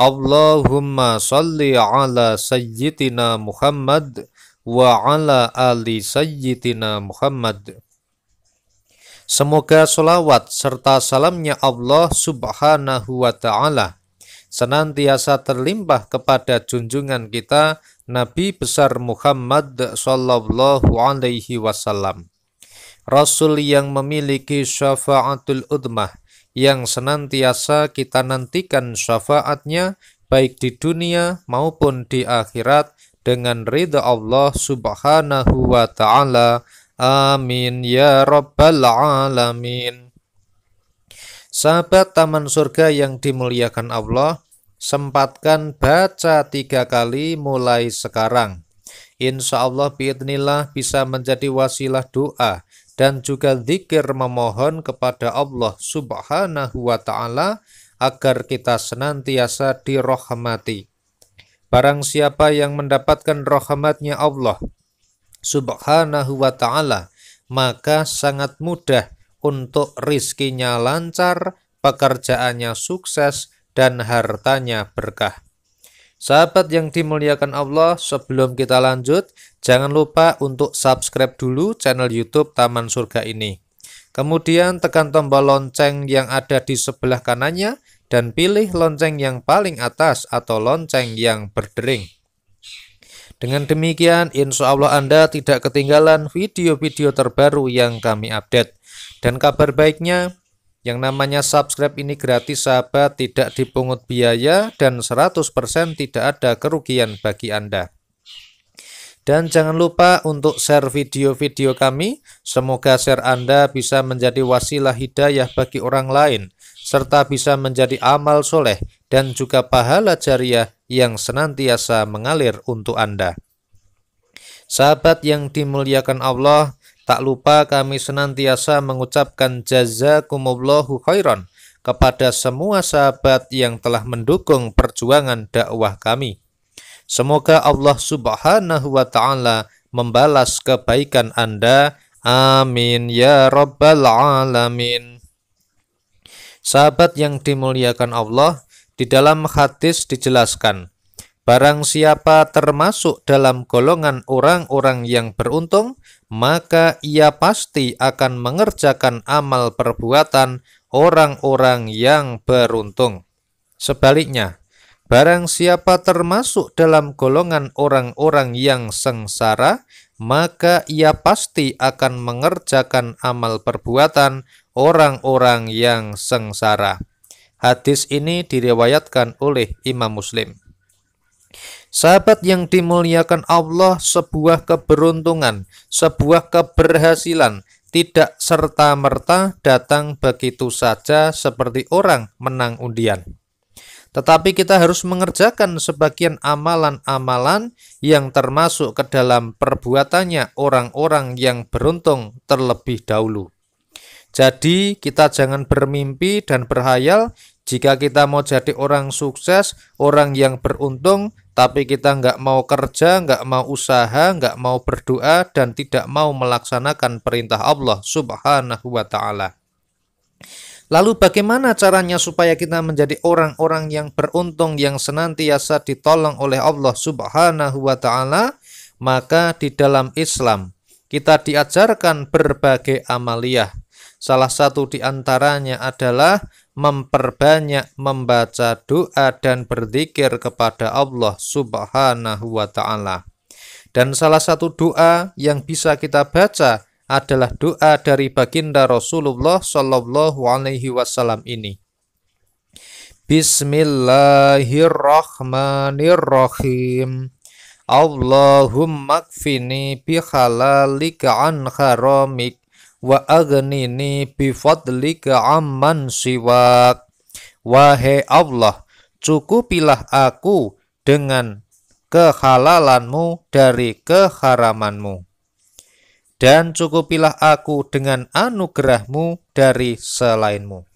Allahumma salli ala sayyidina Muhammad wa ala ali sayyidina Muhammad. Semoga solawat serta salamnya Allah subhanahu wa ta'ala senantiasa terlimpah kepada junjungan kita Nabi besar Muhammad sallallahu alaihi wasallam. Rasul yang memiliki syafaatul udmah yang senantiasa kita nantikan syafaatnya baik di dunia maupun di akhirat dengan ridha Allah subhanahu wa ta'ala. Amin ya rabbal alamin. Sahabat Taman Surga yang dimuliakan Allah, sempatkan baca tiga kali mulai sekarang. Insya Allah biidnillah bisa menjadi wasilah doa dan juga zikir memohon kepada Allah Subhanahu wa taala agar kita senantiasa dirahmati. Barang siapa yang mendapatkan rahmatnya Allah Subhanahu wa taala, maka sangat mudah untuk rizkinya lancar, pekerjaannya sukses, dan hartanya berkah. Sahabat yang dimuliakan Allah, sebelum kita lanjut, jangan lupa untuk subscribe dulu channel YouTube Taman Surga ini. Kemudian tekan tombol lonceng yang ada di sebelah kanannya dan pilih lonceng yang paling atas atau lonceng yang berdering. Dengan demikian, insya Allah Anda tidak ketinggalan video-video terbaru yang kami update. Dan kabar baiknya, yang namanya subscribe ini gratis sahabat, tidak dipungut biaya dan 100% tidak ada kerugian bagi Anda. Dan jangan lupa untuk share video-video kami, semoga share Anda bisa menjadi wasilah hidayah bagi orang lain, serta bisa menjadi amal soleh dan juga pahala jariah yang senantiasa mengalir untuk Anda. Sahabat yang dimuliakan Allah, Tak lupa kami senantiasa mengucapkan jazakumullahu khairan kepada semua sahabat yang telah mendukung perjuangan dakwah kami. Semoga Allah Subhanahu wa taala membalas kebaikan Anda. Amin ya rabbal alamin. Sahabat yang dimuliakan Allah, di dalam hadis dijelaskan, barang siapa termasuk dalam golongan orang-orang yang beruntung, maka ia pasti akan mengerjakan amal perbuatan orang-orang yang beruntung. Sebaliknya, barang siapa termasuk dalam golongan orang-orang yang sengsara, maka ia pasti akan mengerjakan amal perbuatan orang-orang yang sengsara. Hadis ini diriwayatkan oleh Imam Muslim. Sahabat yang dimuliakan Allah sebuah keberuntungan, sebuah keberhasilan, tidak serta-merta datang begitu saja seperti orang menang undian. Tetapi kita harus mengerjakan sebagian amalan-amalan yang termasuk ke dalam perbuatannya orang-orang yang beruntung terlebih dahulu. Jadi kita jangan bermimpi dan berhayal jika kita mau jadi orang sukses, orang yang beruntung, tapi kita nggak mau kerja, nggak mau usaha, nggak mau berdoa, dan tidak mau melaksanakan perintah Allah subhanahu wa ta'ala. Lalu bagaimana caranya supaya kita menjadi orang-orang yang beruntung, yang senantiasa ditolong oleh Allah subhanahu wa ta'ala? Maka di dalam Islam, kita diajarkan berbagai amaliah, Salah satu di antaranya adalah memperbanyak membaca doa dan berzikir kepada Allah Subhanahu wa taala. Dan salah satu doa yang bisa kita baca adalah doa dari baginda Rasulullah Shallallahu alaihi wasallam ini. Bismillahirrahmanirrahim. Allahumma kfini bihalalika an haramik wa bi fadlika amman siwak. Wahai Allah, cukupilah aku dengan kehalalanmu dari keharamanmu. Dan cukupilah aku dengan anugerahmu dari selainmu.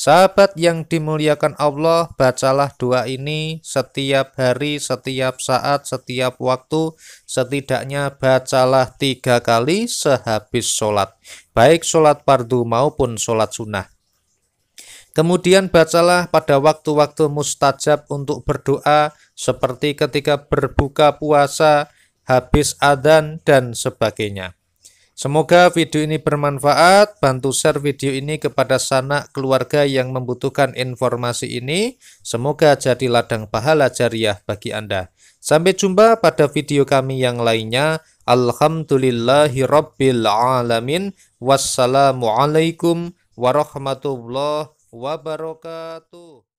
Sahabat yang dimuliakan Allah, bacalah doa ini setiap hari, setiap saat, setiap waktu. Setidaknya bacalah tiga kali sehabis sholat, baik sholat pardu maupun sholat sunnah. Kemudian bacalah pada waktu-waktu mustajab untuk berdoa seperti ketika berbuka puasa, habis adzan dan sebagainya. Semoga video ini bermanfaat, bantu share video ini kepada sanak keluarga yang membutuhkan informasi ini. Semoga jadi ladang pahala jariah bagi Anda. Sampai jumpa pada video kami yang lainnya. Alhamdulillahirrabbilalamin. Wassalamualaikum warahmatullahi wabarakatuh.